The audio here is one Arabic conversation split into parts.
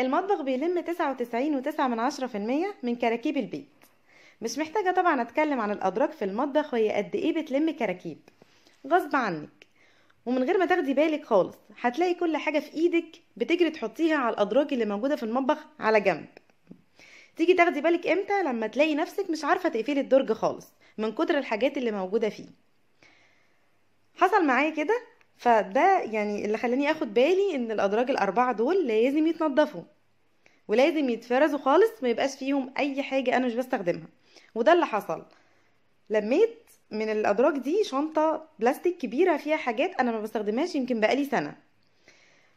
المطبخ بيلم تسعة وتسعين وتسعة من عشرة في المية من كراكيب البيت مش محتاجة طبعا أتكلم عن الأدراج في المطبخ وهي قد إيه بتلم كراكيب غصب عنك ومن غير ما تاخدي بالك خالص هتلاقي كل حاجة في إيدك بتجري تحطيها على الأدراج اللي موجودة في المطبخ على جنب تيجي تاخدي بالك امتى لما تلاقي نفسك مش عارفة تقفلي الدرج خالص من كتر الحاجات اللي موجودة فيه حصل معايا كده فده يعني اللي خلاني اخد بالي ان الادراج الاربعه دول لازم يتنضفوا ولازم يتفرزوا خالص ما يبقاش فيهم اي حاجه انا مش بستخدمها وده اللي حصل لميت من الادراج دي شنطه بلاستيك كبيره فيها حاجات انا ما بستخدمهاش يمكن بقالي سنه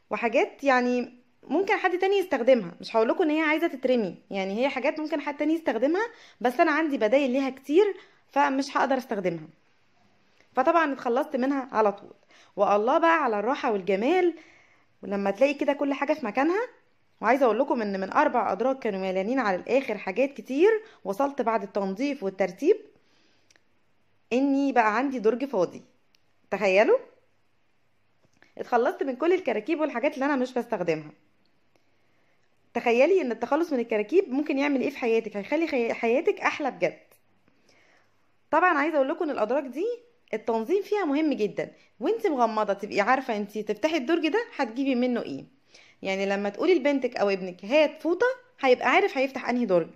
وحاجات يعني ممكن حد تاني يستخدمها مش هقولكوا ان هي عايزه تترمي يعني هي حاجات ممكن حد تاني يستخدمها بس انا عندي بدايل ليها كتير فمش هقدر استخدمها فطبعا اتخلصت منها على طول والله بقى على الراحه والجمال ولما تلاقي كده كل حاجه في مكانها وعايزه اقول لكم ان من اربع ادراج كانوا مليانين على الاخر حاجات كتير وصلت بعد التنظيف والترتيب اني بقى عندي درج فاضي تخيلوا اتخلصت من كل الكراكيب والحاجات اللي انا مش بستخدمها تخيلي ان التخلص من الكراكيب ممكن يعمل ايه في حياتك هيخلي حياتك احلى بجد طبعا عايزه اقول لكم ان الادراج دي التنظيم فيها مهم جدا وانت مغمضه تبقي عارفه انت تفتحي الدرج ده هتجيبي منه ايه يعني لما تقولي لبنتك او ابنك هات فوطه هيبقى عارف هيفتح انهي درج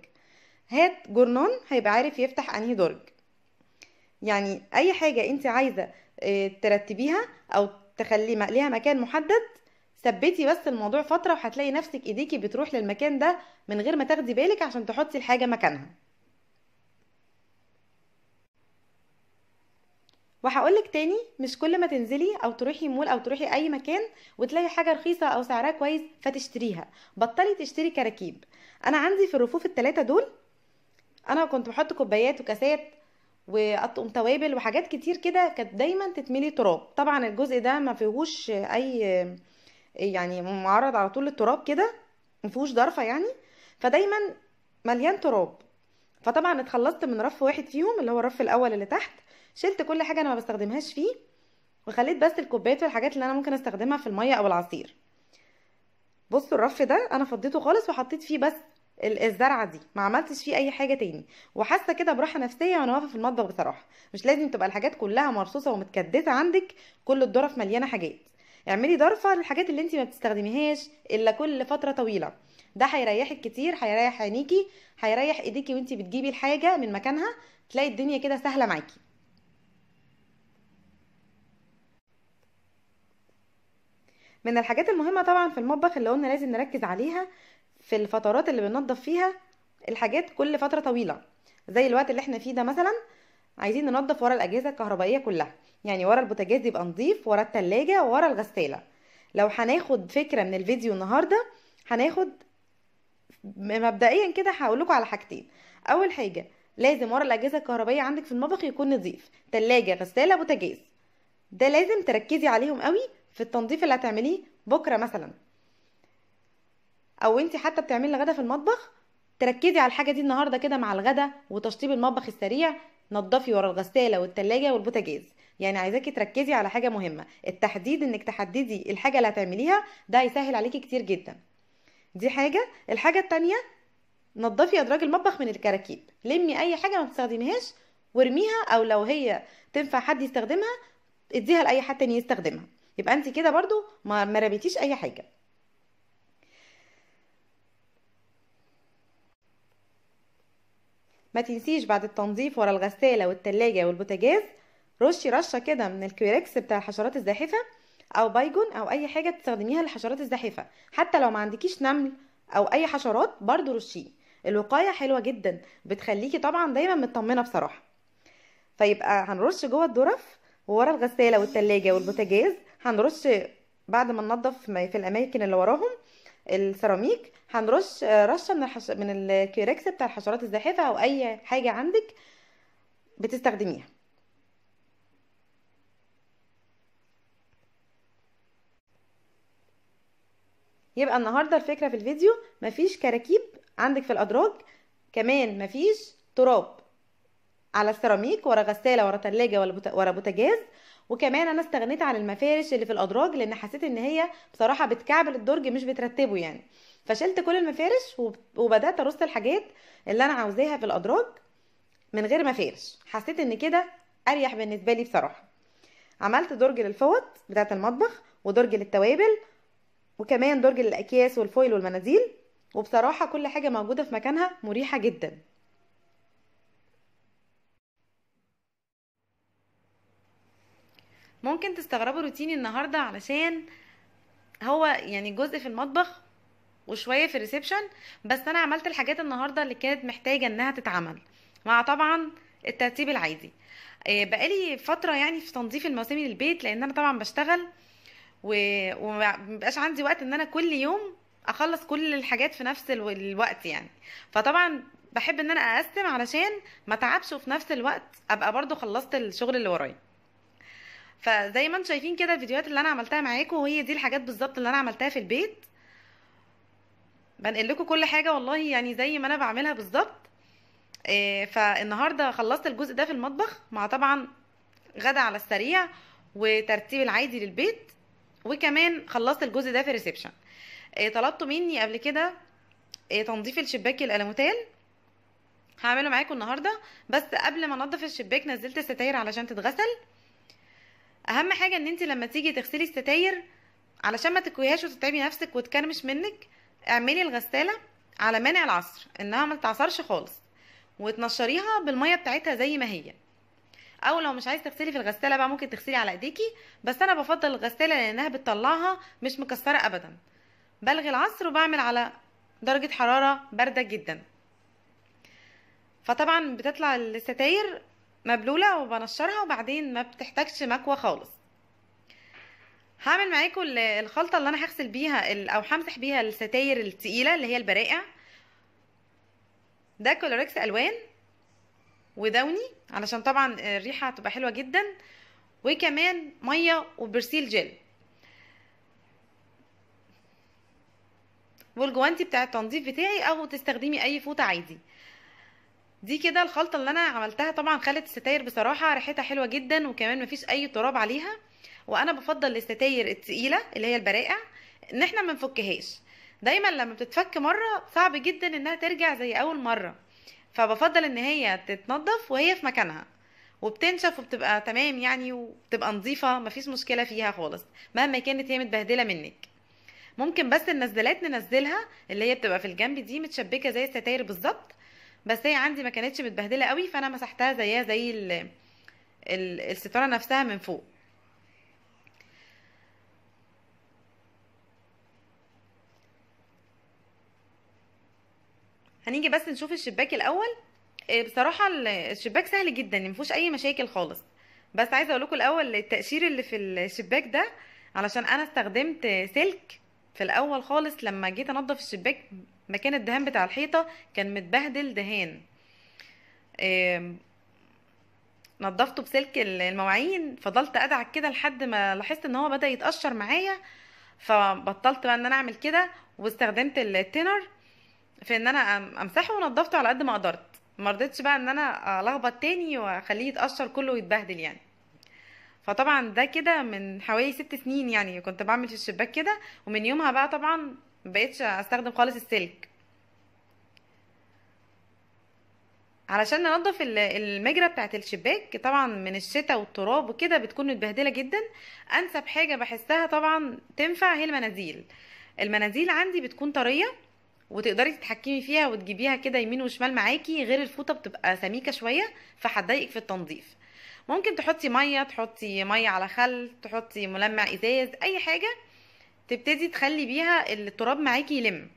هات جرنان هيبقى عارف يفتح انهي درج يعني اي حاجه انت عايزه آه، ترتبيها او تخلي ليها مكان محدد ثبتي بس الموضوع فتره وهتلاقي نفسك ايديكي بتروح للمكان ده من غير ما تاخدي بالك عشان تحطي الحاجه مكانها وهقولك تاني مش كل ما تنزلي او تروحي مول او تروحي اي مكان وتلاقي حاجه رخيصه او سعرها كويس فتشتريها بطلي تشتري كراكيب انا عندي في الرفوف الثلاثه دول انا كنت بحط كوبايات وكاسات واطقم توابل وحاجات كتير كده كانت دايما تتملي تراب طبعا الجزء ده ما فيهوش اي يعني معرض على طول للتراب كده ما فيهوش ضرفه يعني فدايما مليان تراب فطبعا اتخلصت من رف واحد فيهم اللي هو الرف الاول اللي تحت شلت كل حاجه انا ما بستخدمهاش فيه وخليت بس الكوبايات والحاجات اللي انا ممكن استخدمها في الميه او العصير بصوا الرف ده انا فضيته خالص وحطيت فيه بس الزرعه دي ما عملتش فيه اي حاجه تاني وحاسه كده براحه نفسيه وانا واقفه في المطبخ بصراحه مش لازم تبقى الحاجات كلها مرصوصه ومتكدسه عندك كل الدرف مليانه حاجات اعملي ضرفه للحاجات اللي انت ما بتستخدميهاش الا كل فتره طويله ده هيريحك كتير هيريح عينيكي هيريح ايديكي وانتي بتجيبي الحاجه من مكانها تلاقي الدنيا كده سهله معاكي من الحاجات المهمه طبعا في المطبخ اللي قلنا لازم نركز عليها في الفترات اللي بننضف فيها الحاجات كل فتره طويله زي الوقت اللي احنا فيه ده مثلا عايزين ننضف ورا الاجهزه الكهربائيه كلها يعني ورا البوتاجاز يبقى نضيف ورا التلاجة ورا الغسالة لو هناخد فكرة من الفيديو النهاردة هناخد مبدئيا كده هقول لكم على حاجتين اول حاجه لازم ورا الاجهزه الكهربائيه عندك في المطبخ يكون نظيف تلاجة غساله بوتاجاز ده لازم تركزي عليهم قوي في التنظيف اللي هتعمليه بكره مثلا او انت حتى بتعملي غدا في المطبخ تركزي على الحاجه دي النهارده كده مع الغدا وتشطيب المطبخ السريع نضفي ورا الغساله والتلاجة والبوتاجاز يعني عايزاكي تركزي على حاجه مهمه التحديد انك تحددي الحاجه اللي هتعمليها ده هيسهل عليكي كتير جدا دي حاجه الحاجه التانية نضفي ادراج المطبخ من الكراكيب لمي اي حاجه ما بتستخدميهاش وارميها او لو هي تنفع حد يستخدمها اديها لاي حد تاني يستخدمها يبقى انت كده برضو ما رميتيش اي حاجه ما تنسيش بعد التنظيف ورا الغساله والتلاجة والبوتاجاز رشي رشه كده من الكويركس بتاع الحشرات الزاحفه او بايجون او اي حاجه تستخدميها للحشرات الزاحفه حتى لو ما عندكيش نمل او اي حشرات برضو رشيه الوقايه حلوه جدا بتخليكي طبعا دايما مطمنه بصراحه فيبقى هنرش جوه الدرف وورا الغساله والتلاجة والبوتاجاز هنرش بعد ما ننضف في الاماكن اللي وراهم السيراميك هنرش رشه من الحش... من الكيركس بتاع الحشرات الزاحفه او اي حاجه عندك بتستخدميها يبقى النهارده الفكره في الفيديو مفيش كراكيب عندك في الادراج كمان مفيش تراب على السيراميك ورا غساله ورا ثلاجه ورا بوتاجاز وكمان انا استغنيت عن المفارش اللي في الادراج لان حسيت ان هي بصراحه بتكعبل الدرج مش بترتبه يعني فشلت كل المفارش وبدات ارص الحاجات اللي انا عاوزاها في الادراج من غير مفارش حسيت ان كده اريح بالنسبه لي بصراحه عملت درج للفوط بتاعه المطبخ ودرج للتوابل وكمان درج الاكياس والفويل والمناديل وبصراحه كل حاجه موجوده في مكانها مريحه جدا ممكن تستغربوا روتيني النهارده علشان هو يعني جزء في المطبخ وشويه في الريسبشن بس انا عملت الحاجات النهارده اللي كانت محتاجه انها تتعمل مع طبعا الترتيب العادي آه، بقالي فتره يعني في تنظيف المواسمي للبيت لان انا طبعا بشتغل ومبقاش عندي وقت ان انا كل يوم اخلص كل الحاجات في نفس الوقت يعني فطبعا بحب ان انا اقسم علشان ما تعبش وفي نفس الوقت ابقى برضو خلصت الشغل اللي ورايا فزي ما انتم شايفين كده الفيديوهات اللي انا عملتها معاكم وهي دي الحاجات بالظبط اللي انا عملتها في البيت بنقل لكم كل حاجه والله يعني زي ما انا بعملها بالظبط آه، فالنهارده خلصت الجزء ده في المطبخ مع طبعا غدا على السريع وترتيب العادي للبيت وكمان خلصت الجزء ده في ريسبشن آه، طلبتوا مني قبل كده آه، تنظيف الشباك الالوميتال هعمله معاكم النهارده بس قبل ما انضف الشباك نزلت الستاير علشان تتغسل اهم حاجه ان انت لما تيجي تغسلي الستاير علشان ما تكويهاش وتتعبي نفسك وتكرمش منك اعملي الغساله على مانع العصر انها ما تتعصرش خالص وتنشريها بالميه بتاعتها زي ما هي او لو مش عايز تغسلي في الغساله بقى ممكن تغسلي على ايديكي بس انا بفضل الغساله لانها بتطلعها مش مكسره ابدا بلغي العصر وبعمل على درجه حراره بارده جدا فطبعا بتطلع الستاير مبلوله وبنشرها وبعدين ما بتحتاجش مكوه خالص هعمل معاكم الخلطه اللي انا هغسل بيها او همسح بيها الستاير التقيله اللي هي البرائع ده كولوريكس الوان ودوني علشان طبعا الريحه هتبقى حلوه جدا وكمان ميه وبرسيل جل والجوانتي بتاع التنظيف بتاعي او تستخدمي اي فوطه عادي دي كده الخلطه اللي انا عملتها طبعا خلت الستاير بصراحه ريحتها حلوه جدا وكمان مفيش اي تراب عليها وانا بفضل الستاير التقيله اللي هي البرائع ان احنا ما دايما لما بتتفك مره صعب جدا انها ترجع زي اول مره فبفضل ان هي تتنضف وهي في مكانها وبتنشف وبتبقى تمام يعني وبتبقى نظيفه مفيش مشكله فيها خالص مهما كانت هي متبهدله منك ممكن بس النزلات ننزلها اللي هي بتبقى في الجنب دي متشبكه زي الستاير بالظبط بس هي عندي ما كانتش متبهدله قوي فانا مسحتها زيها زي, زي الستاره نفسها من فوق هنيجي بس نشوف الشباك الاول آه، بصراحه الشباك سهل جدا يعني مفيهوش اي مشاكل خالص بس عايزه اقول لكم الاول التقشير اللي في الشباك ده علشان انا استخدمت سلك في الاول خالص لما جيت انضف الشباك مكان الدهان بتاع الحيطه كان متبهدل دهان نضفته بسلك المواعين فضلت ادعك كده لحد ما لاحظت ان هو بدا يتقشر معايا فبطلت بقى ان انا اعمل كده واستخدمت التينر في ان انا امسحه ونضفته على قد ما قدرت ما رضيتش بقى ان انا الخبط تاني واخليه يتقشر كله ويتبهدل يعني فطبعا ده كده من حوالي ست سنين يعني كنت بعمل في الشباك كده ومن يومها بقى طبعا مبقتش استخدم خالص السلك علشان ننضف المجرة بتاعت الشباك طبعا من الشتاء والتراب وكده بتكون متبهدلة جدا انسب حاجة بحسها طبعا تنفع هي المناديل المناديل عندي بتكون طرية وتقدري تتحكمي فيها وتجيبيها كده يمين وشمال معاكي غير الفوطه بتبقى سميكه شويه فهتضايقك في التنظيف ممكن تحطي ميه تحطي ميه على خل تحطي ملمع ازاز اي حاجه تبتدي تخلي بيها التراب معاكي يلم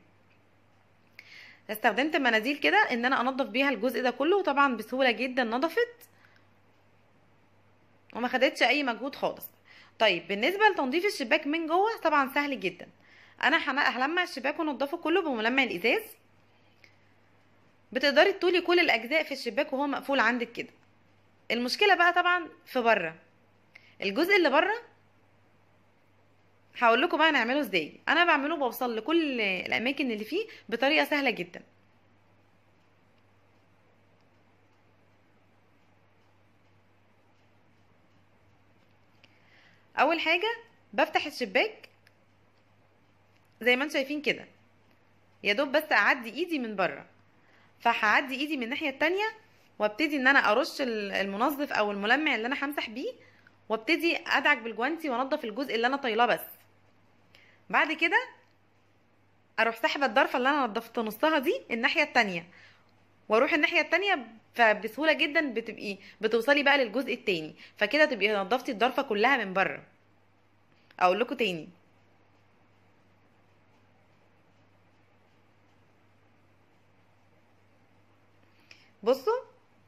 استخدمت مناديل كده ان انا انضف بيها الجزء ده كله وطبعا بسهوله جدا نضفت وما خدتش اي مجهود خالص طيب بالنسبه لتنظيف الشباك من جوه طبعا سهل جدا انا هلمع الشباك ونضفه كله بملمع الازاز بتقدري تطولي كل الاجزاء في الشباك وهو مقفول عندك كده المشكله بقى طبعا في بره الجزء اللي بره هقول لكم بقى نعمله ازاي انا بعمله بوصل لكل الاماكن اللي فيه بطريقه سهله جدا اول حاجه بفتح الشباك زي ما انتم شايفين كده يا دوب بس اعدي ايدي من بره فهعدي ايدي من الناحيه التانية وابتدي ان انا ارش المنظف او الملمع اللي انا همسح بيه وابتدي ادعك بالجوانتي وانضف الجزء اللي انا طايلاه بس بعد كده اروح ساحب الضرفه اللي انا نضفت نصها دي الناحيه التانية واروح الناحيه التانية فبسهوله جدا بتبقي بتوصلي بقى للجزء التاني فكده تبقي نضفتي الضرفه كلها من بره اقول لكم تاني بصوا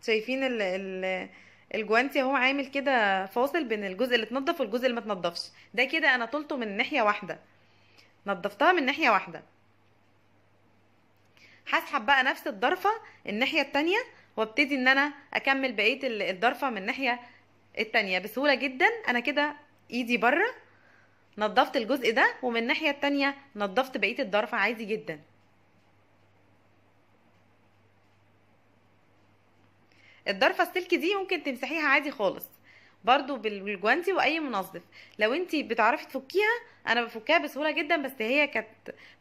شايفين ال ال الجوانتي اهو عامل كده فاصل بين الجزء اللي اتنضف والجزء اللي ما اتنضفش ده كده انا طولته من ناحيه واحده نضفتها من ناحيه واحده هسحب بقى نفس الضرفه الناحيه التانية وابتدي ان انا اكمل بقيه الضرفه من الناحيه التانية بسهوله جدا انا كده ايدي بره نضفت الجزء ده ومن الناحيه التانية نضفت بقيه الضرفه عادي جدا الضرفه السلك دي ممكن تمسحيها عادي خالص برضو بالجوانتي واي منظف لو انت بتعرفي تفكيها انا بفكها بسهوله جدا بس هي كانت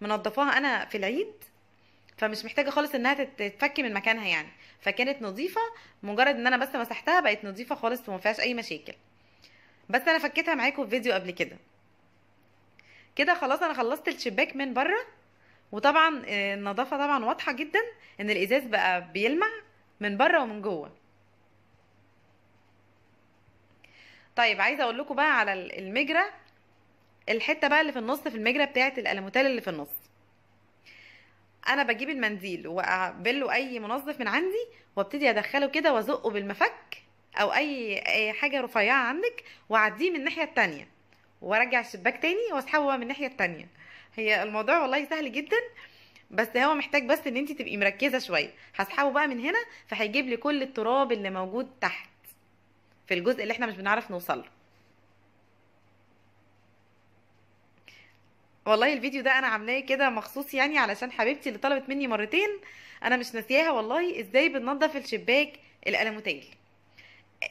منضفاها انا في العيد فمش محتاجه خالص انها تتفك من مكانها يعني فكانت نظيفه مجرد ان انا بس مسحتها بقت نظيفه خالص وما فيهاش اي مشاكل بس انا فكيتها معاكم في فيديو قبل كده كده خلاص انا خلصت الشباك من بره وطبعا آه، النظافه طبعا واضحه جدا ان الازاز بقى بيلمع من بره ومن جوه طيب عايزه اقول لكم بقى على المجرى الحته بقى اللي في النص في المجرى بتاعه الالموتال اللي في النص انا بجيب المنديل واقبله اي منظف من عندي وابتدي ادخله كده وازقه بالمفك او اي حاجه رفيعه عندك واعديه من الناحيه التانية وارجع الشباك تاني واسحبه من الناحيه التانية هي الموضوع والله سهل جدا بس هو محتاج بس ان انت تبقي مركزه شويه هسحبه بقى من هنا فهيجيب لي كل التراب اللي موجود تحت في الجزء اللي احنا مش بنعرف نوصل له والله الفيديو ده انا عاملاه كده مخصوص يعني علشان حبيبتي اللي طلبت مني مرتين انا مش ناسياها والله ازاي بننضف الشباك الالموتيل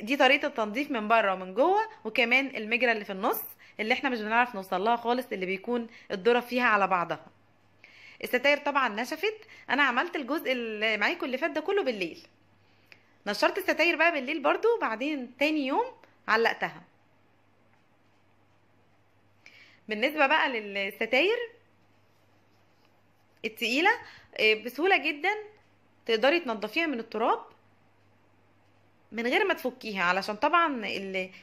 دي طريقه التنظيف من بره ومن جوه وكمان المجرى اللي في النص اللي احنا مش بنعرف نوصل لها خالص اللي بيكون الدرة فيها على بعضها الستاير طبعا نشفت انا عملت الجزء اللي معاكم اللي فات ده كله بالليل نشرت الستاير بقى بالليل برضو بعدين تاني يوم علقتها بالنسبة بقى للستاير التقيلة آه، بسهولة جدا تقدري تنضفيها من التراب من غير ما تفكيها علشان طبعا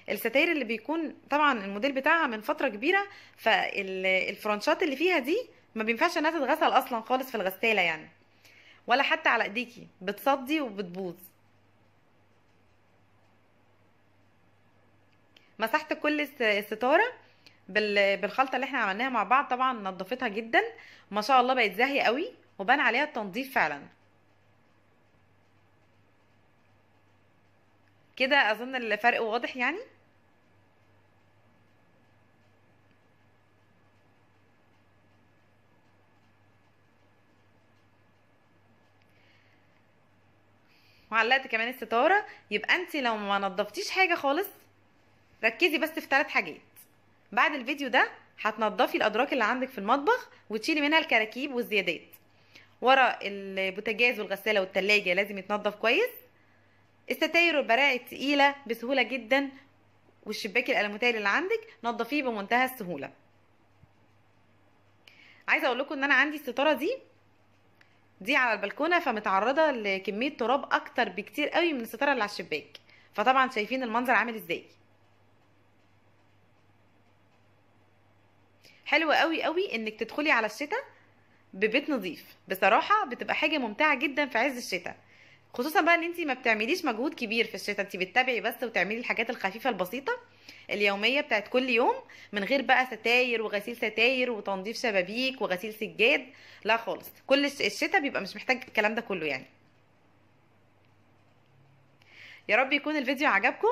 الستاير اللي بيكون طبعا الموديل بتاعها من فترة كبيرة فالفرنشات اللي فيها دي ما بينفعش انها تتغسل اصلا خالص في الغسالة يعني ولا حتى على ايديكي بتصدي وبتبوظ مسحت كل الستاره بالخلطه اللي احنا عملناها مع بعض طبعا نضفتها جدا ما شاء الله بقت زاهيه قوي وبان عليها التنظيف فعلا كده اظن الفرق واضح يعني وعلقت كمان الستاره يبقى انت لو ما نضفتيش حاجه خالص ركزي بس في ثلاث حاجات بعد الفيديو ده هتنضفي الادراك اللي عندك في المطبخ وتشيلي منها الكراكيب والزيادات ورا البوتاجاز والغساله والتلاجة لازم يتنضف كويس الستاير والبراعي التقيله بسهوله جدا والشباك الالموتيل اللي عندك نضفيه بمنتهى السهوله عايزه اقول لكم ان انا عندي الستاره دي دي على البلكونه فمتعرضه لكميه تراب اكتر بكتير قوي من الستاره اللي على الشباك فطبعا شايفين المنظر عامل ازاي حلوه قوي قوي انك تدخلي على الشتاء ببيت نظيف بصراحه بتبقى حاجه ممتعه جدا في عز الشتاء خصوصا بقى ان انت ما بتعمليش مجهود كبير في الشتاء انت بتتابعي بس وتعملي الحاجات الخفيفه البسيطه اليوميه بتاعت كل يوم من غير بقى ستاير وغسيل ستاير وتنظيف شبابيك وغسيل سجاد لا خالص كل الشتاء بيبقى مش محتاج الكلام ده كله يعني يا رب يكون الفيديو عجبكم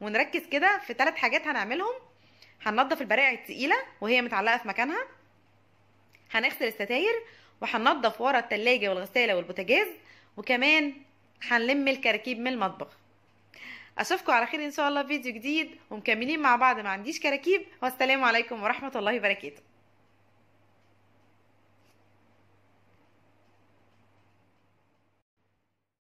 ونركز كده في ثلاث حاجات هنعملهم هننضف البراعي التقيله وهي متعلقه في مكانها هنغسل الستاير وهننضف ورا التلاجة والغسالة والبوتاجاز وكمان هنلم الكراكيب من المطبخ اشوفكم على خير ان شاء الله فيديو جديد ومكملين مع بعض ما عنديش كراكيب والسلام عليكم ورحمة الله وبركاته